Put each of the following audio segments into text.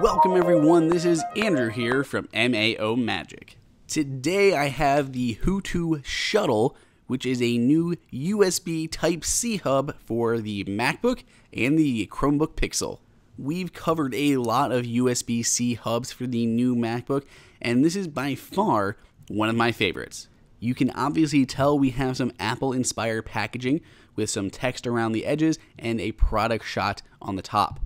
Welcome, everyone. This is Andrew here from MAO Magic. Today, I have the Hutu Shuttle, which is a new USB Type C hub for the MacBook and the Chromebook Pixel. We've covered a lot of USB C hubs for the new MacBook, and this is by far one of my favorites. You can obviously tell we have some Apple inspired packaging with some text around the edges and a product shot on the top.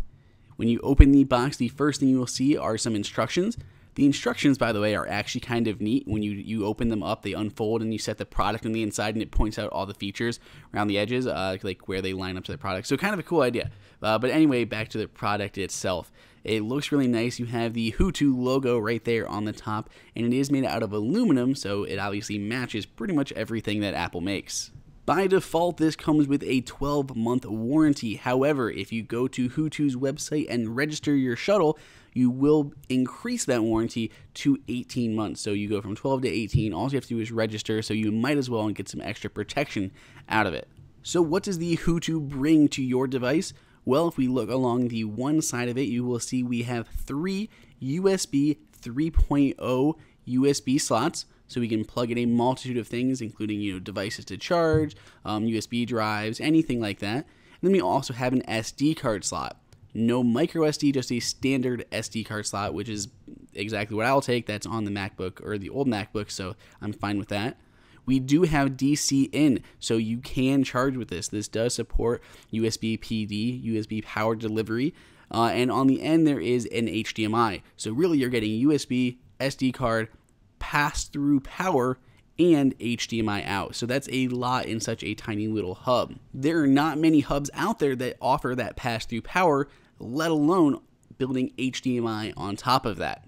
When you open the box, the first thing you will see are some instructions. The instructions, by the way, are actually kind of neat. When you, you open them up, they unfold and you set the product on the inside, and it points out all the features around the edges, uh, like where they line up to the product. So, kind of a cool idea. Uh, but anyway, back to the product itself. It looks really nice. You have the Hutu logo right there on the top, and it is made out of aluminum, so it obviously matches pretty much everything that Apple makes. By default, this comes with a 12 month warranty. However, if you go to Hutu's website and register your shuttle, you will increase that warranty to 18 months. So you go from 12 to 18. All you have to do is register, so you might as well and get some extra protection out of it. So, what does the Hutu bring to your device? Well, if we look along the one side of it, you will see we have three USB 3.0 USB slots so we can plug in a multitude of things, including you know devices to charge, um, USB drives, anything like that. And then we also have an SD card slot. No micro SD, just a standard SD card slot, which is exactly what I'll take. That's on the MacBook or the old MacBook, so I'm fine with that. We do have DC in, so you can charge with this. This does support USB PD, USB power delivery, uh, and on the end there is an HDMI. So really, you're getting USB, SD card, pass through power, and HDMI out. So that's a lot in such a tiny little hub. There are not many hubs out there that offer that pass through power, let alone building HDMI on top of that.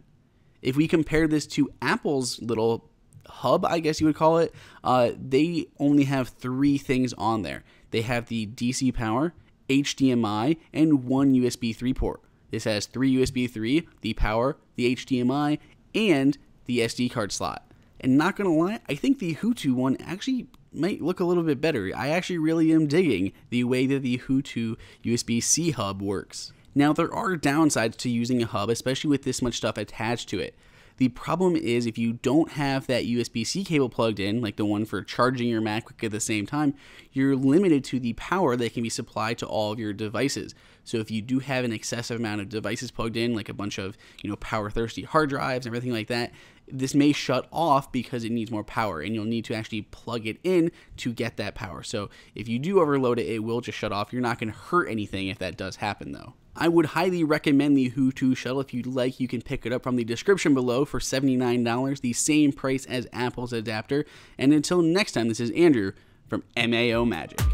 If we compare this to Apple's little hub, I guess you would call it, uh, they only have three things on there they have the DC power, HDMI, and one USB 3 port. This has three USB 3, the power, the HDMI, and the SD card slot. And not gonna lie, I think the Hutu one actually might look a little bit better. I actually really am digging the way that the Hutu USB C hub works. Now, there are downsides to using a hub, especially with this much stuff attached to it. The problem is if you don't have that USB-C cable plugged in, like the one for charging your MacBook at the same time, you're limited to the power that can be supplied to all of your devices. So if you do have an excessive amount of devices plugged in, like a bunch of, you know, power thirsty hard drives and everything like that, this may shut off because it needs more power and you'll need to actually plug it in to get that power. So if you do overload it, it will just shut off. You're not going to hurt anything if that does happen though. I would highly recommend the Hutu Shuttle. If you'd like, you can pick it up from the description below for $79, the same price as Apple's adapter. And until next time, this is Andrew from MAO Magic.